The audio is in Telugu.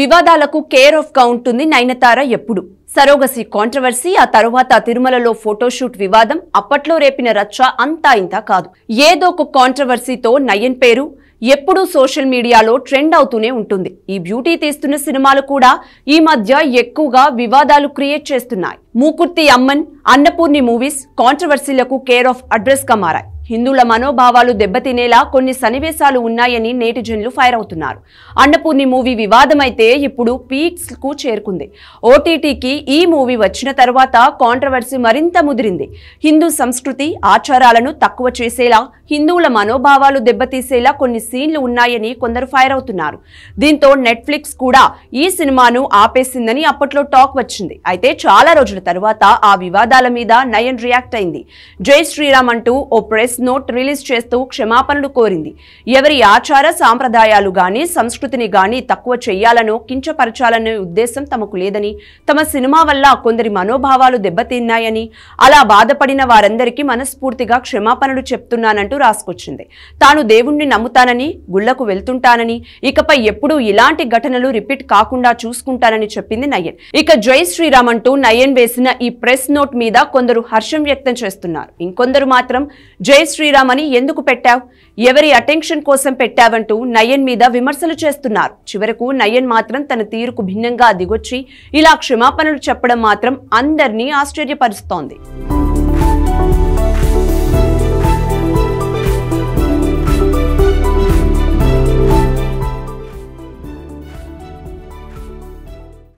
వివాదాలకు కేర్ ఆఫ్ గా ఉంటుంది నయనతార ఎప్పుడు సరోగసి కాంట్రవర్సీ ఆ తరువాత తిరుమలలో ఫోటోషూట్ వివాదం అప్పట్లో రేపిన రచ్చ అంతా ఇంతా కాదు ఏదో ఒక కాంట్రవర్సీతో నయన్ పేరు ఎప్పుడూ సోషల్ మీడియాలో ట్రెండ్ అవుతూనే ఉంటుంది ఈ బ్యూటీ తీస్తున్న సినిమాలు కూడా ఈ మధ్య ఎక్కువగా వివాదాలు క్రియేట్ చేస్తున్నాయి మూకుర్తి అమ్మన్ అన్నపూర్ణి మూవీస్ కాంట్రవర్సీలకు కేర్ ఆఫ్ గా మారాయి హిందువుల మనోభావాలు దెబ్బతినేలా కొన్ని సన్నివేశాలు ఉన్నాయని నేటిజన్లు ఫైర్ అవుతున్నారు అన్నపూర్ణి మూవీ వివాదమైతే ఇప్పుడు కు చేరుకుంది ఓటీటీకి ఈ మూవీ వచ్చిన తర్వాత కాంట్రవర్సీ మరింత ముదిరింది హిందూ సంస్కృతి ఆచారాలను తక్కువ చేసేలా హిందువుల మనోభావాలు దెబ్బతీసేలా కొన్ని సీన్లు ఉన్నాయని కొందరు ఫైర్ అవుతున్నారు దీంతో నెట్ఫ్లిక్స్ కూడా ఈ సినిమాను ఆపేసిందని అప్పట్లో టాక్ వచ్చింది అయితే చాలా రోజుల తర్వాత ఆ వివాదాల మీద నయన్ రియాక్ట్ అయింది జై శ్రీరామ్ అంటూ ఓ ప్రెస్ నోట్ రిలీజ్ చేస్తూ క్షమాపణలు కోరింది ఎవరి ఆచార సాంప్రదాయాలు గాని సంస్కృతిని గాని తక్కువ చేయాలనో కించపరచాలనే ఉద్దేశం తమకు లేదని తమ సినిమా వల్ల కొందరి మనోభావాలు దెబ్బతిన్నాయని అలా బాధపడిన వారందరికీ మనస్ఫూర్తిగా క్షమాపణలు చెప్తున్నానంటూ రాసుకొచ్చింది తాను దేవుణ్ణి నమ్ముతానని గుళ్లకు వెళ్తుంటానని ఇకపై ఎప్పుడూ ఇలాంటి ఘటనలు రిపీట్ కాకుండా చూసుకుంటానని చెప్పింది నయన్ ఇక జై శ్రీరామ్ అంటూ నయన్ వేసిన ఈ ప్రెస్ నోట్ మీద కొందరు హర్షం వ్యక్తం చేస్తున్నారు ఇంకొందరు మాత్రం జై జై శ్రీరామ్ అని ఎందుకు పెట్టావు ఎవరి అటెన్షన్ కోసం పెట్టావంటూ నయన్ మీద విమర్శలు చేస్తున్నారు చివరకు నయన్ మాత్రం తన తీరుకు భిన్నంగా దిగొచ్చి ఇలా క్షమాపణలు చెప్పడం మాత్రం అందరినీ ఆశ్చర్యపరుస్తోంది